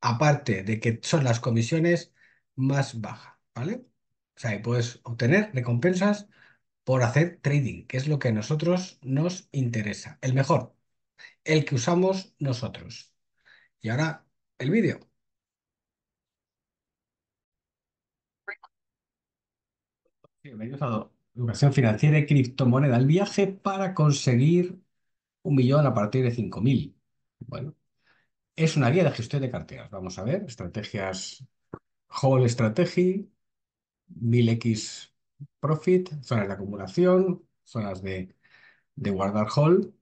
aparte de que son las comisiones más bajas, ¿vale? O sea, puedes obtener recompensas por hacer trading, que es lo que a nosotros nos interesa, el mejor, el que usamos nosotros. Y ahora el vídeo. Bienvenidos a Educación Financiera y Criptomoneda, el viaje para conseguir un millón a partir de 5.000. Bueno, es una guía de gestión de carteras. Vamos a ver, estrategias Whole Strategy, 1000X Profit, zonas de acumulación, zonas de, de guardar Hall.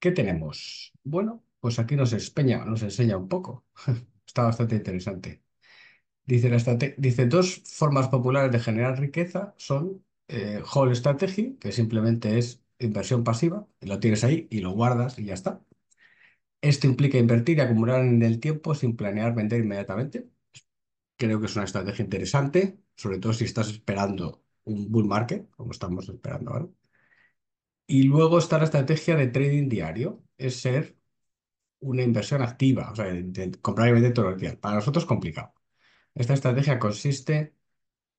¿Qué tenemos? Bueno, pues aquí nos, nos enseña un poco. Está bastante interesante. Dice, dos formas populares de generar riqueza son eh, Whole Strategy, que simplemente es inversión pasiva, lo tienes ahí y lo guardas y ya está. Esto implica invertir y acumular en el tiempo sin planear vender inmediatamente. Creo que es una estrategia interesante, sobre todo si estás esperando un bull market, como estamos esperando ahora. Y luego está la estrategia de trading diario, es ser una inversión activa, o sea, comprar y vender todos los días. Para nosotros complicado. Esta estrategia consiste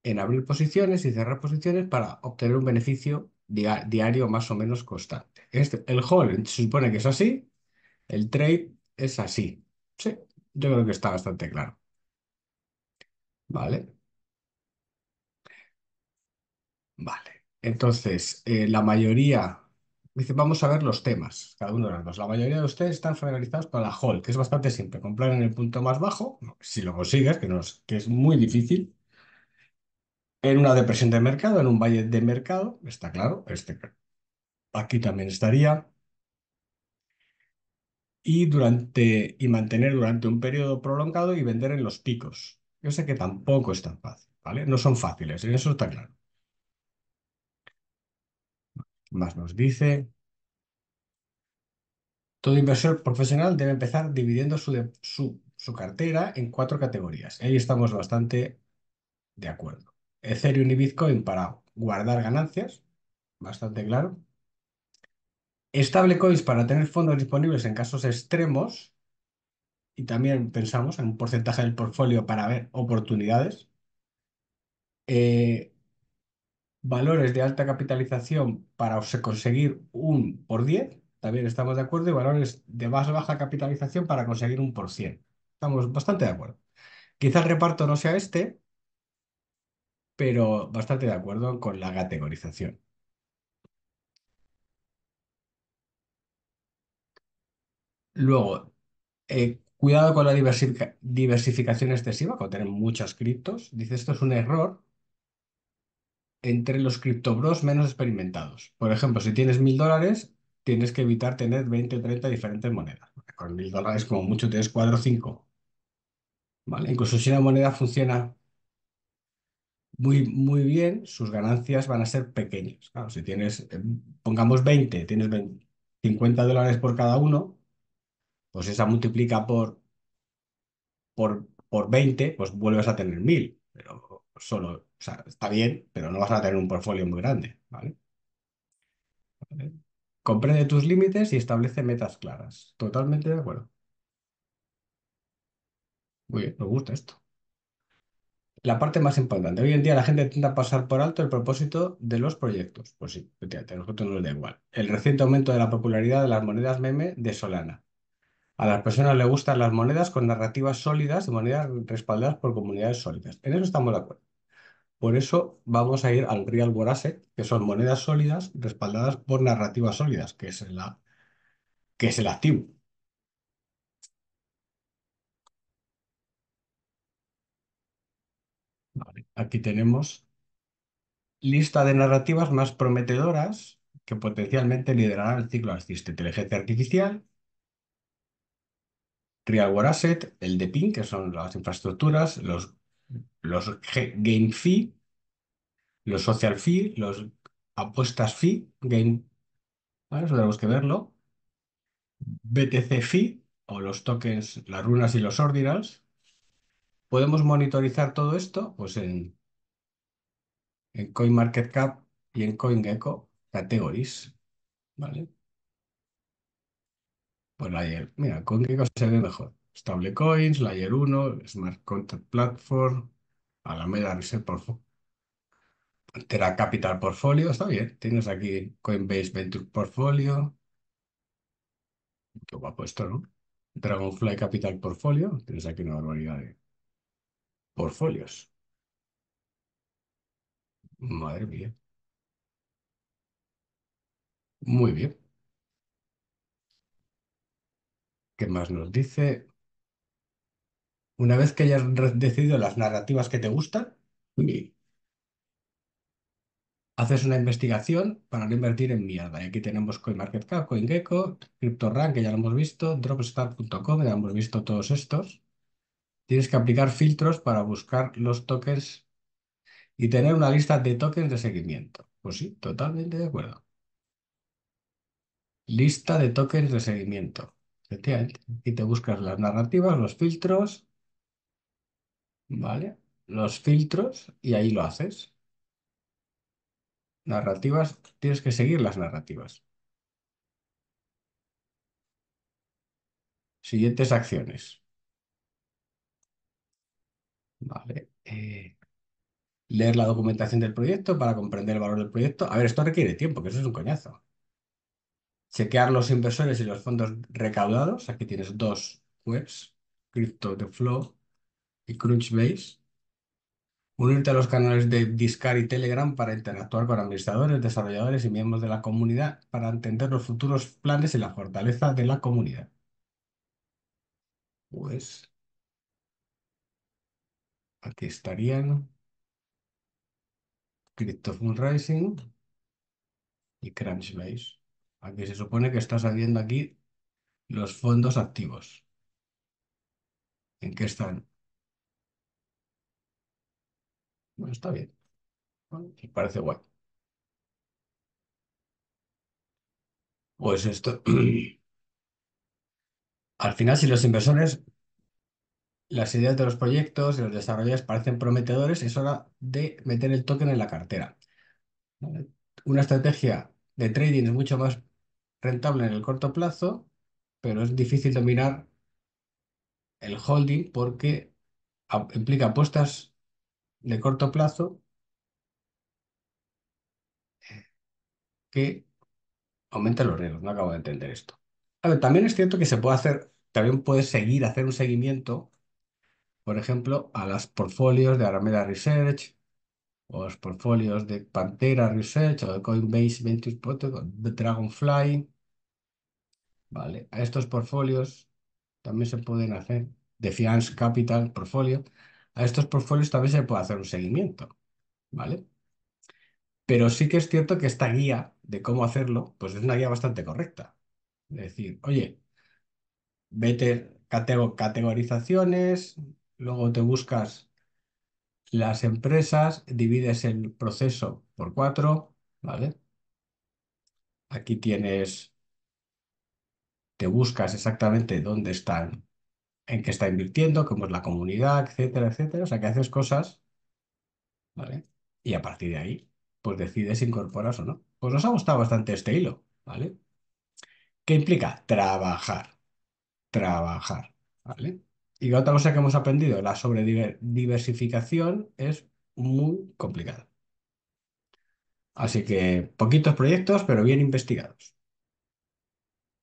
en abrir posiciones y cerrar posiciones para obtener un beneficio diario más o menos constante. Este, el hold se supone que es así, el trade es así. Sí, yo creo que está bastante claro. Vale. Vale. Entonces, eh, la mayoría, dice, vamos a ver los temas, cada uno de los dos. La mayoría de ustedes están familiarizados con la hold, que es bastante simple. Comprar en el punto más bajo, si lo consigues, que, no es, que es muy difícil. En una depresión de mercado, en un valle de mercado, está claro. Este, aquí también estaría y, durante, y mantener durante un periodo prolongado y vender en los picos. Yo sé que tampoco es tan fácil, ¿vale? No son fáciles, en eso está claro. más nos dice? Todo inversor profesional debe empezar dividiendo su, su, su cartera en cuatro categorías. Ahí estamos bastante de acuerdo. Ethereum y Bitcoin para guardar ganancias, bastante claro. Stablecoins para tener fondos disponibles en casos extremos y también pensamos en un porcentaje del portfolio para ver oportunidades. Eh, valores de alta capitalización para conseguir un por 10, también estamos de acuerdo, y valores de más baja capitalización para conseguir un por 100. Estamos bastante de acuerdo. Quizás el reparto no sea este, pero bastante de acuerdo con la categorización. Luego, eh, cuidado con la diversificación excesiva, con tener muchas criptos. Dice, esto es un error entre los criptobros menos experimentados. Por ejemplo, si tienes mil dólares, tienes que evitar tener 20 o 30 diferentes monedas. Con mil dólares, como mucho, tienes cuatro o cinco. ¿vale? Incluso si una moneda funciona muy, muy bien, sus ganancias van a ser pequeñas. si tienes, eh, pongamos 20, tienes 50 dólares por cada uno, pues esa multiplica por, por, por 20, pues vuelves a tener 1000. Pero solo, o sea, está bien, pero no vas a tener un portfolio muy grande, ¿vale? Comprende tus límites y establece metas claras. Totalmente de acuerdo. Muy bien, me gusta esto. La parte más importante. Hoy en día la gente tiende a pasar por alto el propósito de los proyectos. Pues sí, a nosotros nos da igual. El reciente aumento de la popularidad de las monedas meme de Solana a las personas les gustan las monedas con narrativas sólidas y monedas respaldadas por comunidades sólidas. En eso estamos de acuerdo. Por eso vamos a ir al Real World que son monedas sólidas respaldadas por narrativas sólidas, que es, la, que el activo. aquí tenemos lista de narrativas más prometedoras que potencialmente liderarán el ciclo de inteligencia artificial, Real Asset, el de PIN, que son las infraestructuras, los, los Game Fee, los Social Fee, los Apuestas Fee, Game... eso tenemos que verlo. BTC Fee, o los tokens, las runas y los ordinals. Podemos monitorizar todo esto pues en, en CoinMarketCap y en CoinGecko Categories. ¿Vale? Pues Layer, mira, ¿con qué cosa se ve mejor? Stablecoins, Layer 1, Smart Contract Platform, Alameda Reserve Portfolio, Terra Capital Portfolio, está bien. Tienes aquí Coinbase Venture Portfolio. Qué guapo esto, ¿no? Dragonfly Capital Portfolio. Tienes aquí una barbaridad de portfolios. Madre mía. Muy bien. ¿Qué más nos dice? Una vez que hayas decidido las narrativas que te gustan, haces una investigación para no invertir en mierda. Y aquí tenemos CoinMarketCap, CoinGecko, CryptoRank, que ya lo hemos visto, Dropstar.com, ya hemos visto todos estos. Tienes que aplicar filtros para buscar los tokens y tener una lista de tokens de seguimiento. Pues sí, totalmente de acuerdo. Lista de tokens de seguimiento. Y te buscas las narrativas, los filtros, ¿vale? Los filtros y ahí lo haces. Narrativas, tienes que seguir las narrativas. Siguientes acciones. Vale. Eh, leer la documentación del proyecto para comprender el valor del proyecto. A ver, esto requiere tiempo, que eso es un coñazo chequear los inversores y los fondos recaudados. Aquí tienes dos webs, Crypto The Flow y Crunchbase. Unirte a los canales de Discord y Telegram para interactuar con administradores, desarrolladores y miembros de la comunidad para entender los futuros planes y la fortaleza de la comunidad. Pues aquí estarían Crypto Fundraising y Crunchbase. Aquí se supone que está saliendo aquí los fondos activos. ¿En qué están? Bueno, está bien. Pues parece guay. Pues esto... Al final, si los inversores las ideas de los proyectos y los desarrolladores parecen prometedores, es hora de meter el token en la cartera. Una estrategia de trading es mucho más rentable en el corto plazo, pero es difícil dominar el holding porque implica apuestas de corto plazo eh, que aumentan los riesgos. No acabo de entender esto. también es cierto que se puede hacer, también puedes seguir, hacer un seguimiento, por ejemplo, a los portfolios de Arameda Research, o los portfolios de Pantera Research, o de Coinbase Ventures Protocol, de Dragonfly, ¿vale? Estos portfolios también se pueden hacer, de Finance Capital Portfolio, a estos portfolios también se puede hacer un seguimiento, ¿vale? Pero sí que es cierto que esta guía de cómo hacerlo, pues es una guía bastante correcta. Es decir, oye, vete categorizaciones, luego te buscas las empresas, divides el proceso por cuatro, ¿vale? Aquí tienes buscas exactamente dónde están, en qué está invirtiendo, cómo es la comunidad, etcétera, etcétera. O sea, que haces cosas, ¿vale? Y a partir de ahí, pues decides si incorporas o no. Pues nos ha gustado bastante este hilo, ¿vale? ¿Qué implica? Trabajar. Trabajar, ¿vale? Y otra cosa que hemos aprendido, la sobrediversificación es muy complicada. Así que poquitos proyectos, pero bien investigados.